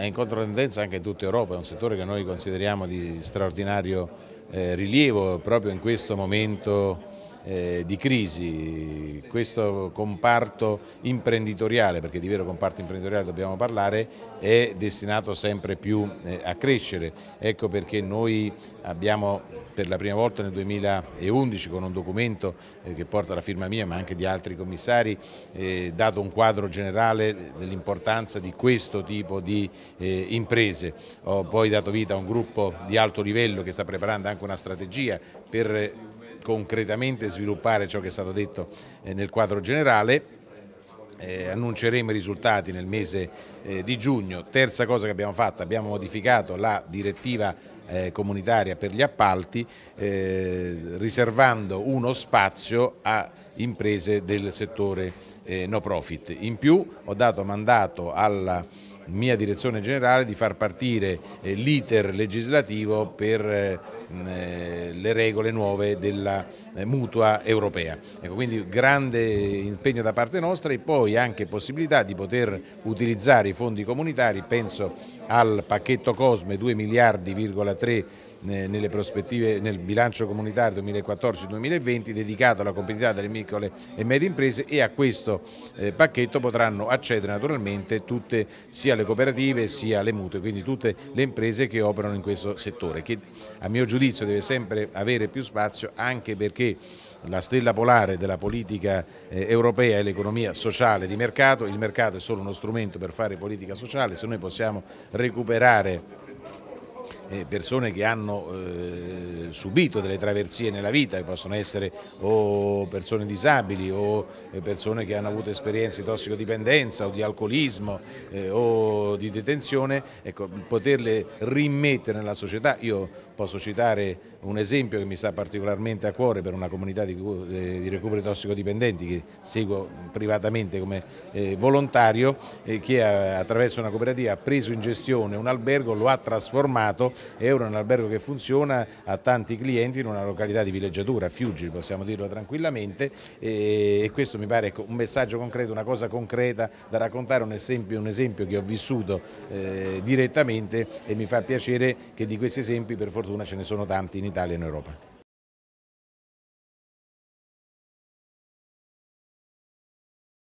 è in controtendenza anche in tutta Europa, è un settore che noi consideriamo di straordinario eh, rilievo proprio in questo momento eh, di crisi, questo comparto imprenditoriale, perché di vero comparto imprenditoriale dobbiamo parlare, è destinato sempre più eh, a crescere. Ecco perché noi abbiamo per la prima volta nel 2011 con un documento eh, che porta la firma mia ma anche di altri commissari dato un quadro generale dell'importanza di questo tipo di imprese. Ho poi dato vita a un gruppo di alto livello che sta preparando anche una strategia per concretamente sviluppare ciò che è stato detto eh, nel quadro generale. Eh, annunceremo i risultati nel mese eh, di giugno. Terza cosa che abbiamo fatto, abbiamo modificato la direttiva eh, comunitaria per gli appalti eh, riservando uno spazio a imprese del settore eh, no profit. In più ho dato mandato alla mia direzione generale di far partire eh, l'iter legislativo per eh, eh, le regole nuove della mutua europea. Ecco, quindi grande impegno da parte nostra e poi anche possibilità di poter utilizzare i fondi comunitari, penso al pacchetto Cosme 2 miliardi,3 nelle prospettive nel bilancio comunitario 2014-2020 dedicato alla competitività delle piccole e medie imprese e a questo eh, pacchetto potranno accedere naturalmente tutte sia le cooperative sia le mutue, quindi tutte le imprese che operano in questo settore che a mio giudizio deve sempre avere più spazio anche perché la stella polare della politica eh, europea è l'economia sociale di mercato, il mercato è solo uno strumento per fare politica sociale, se noi possiamo recuperare eh, persone che hanno eh, subito delle traversie nella vita, che possono essere o persone disabili o eh, persone che hanno avuto esperienze di tossicodipendenza o di alcolismo eh, o di detenzione, ecco, poterle rimettere nella società. Io posso citare un esempio che mi sta particolarmente a cuore per una comunità di, eh, di recupero tossicodipendenti che seguo privatamente come eh, volontario eh, che ha, attraverso una cooperativa ha preso in gestione un albergo, lo ha trasformato, è ora un albergo che funziona a tanti tanti clienti in una località di villeggiatura, Fiuggi possiamo dirlo tranquillamente e questo mi pare ecco, un messaggio concreto, una cosa concreta da raccontare, un esempio, un esempio che ho vissuto eh, direttamente e mi fa piacere che di questi esempi per fortuna ce ne sono tanti in Italia e in Europa.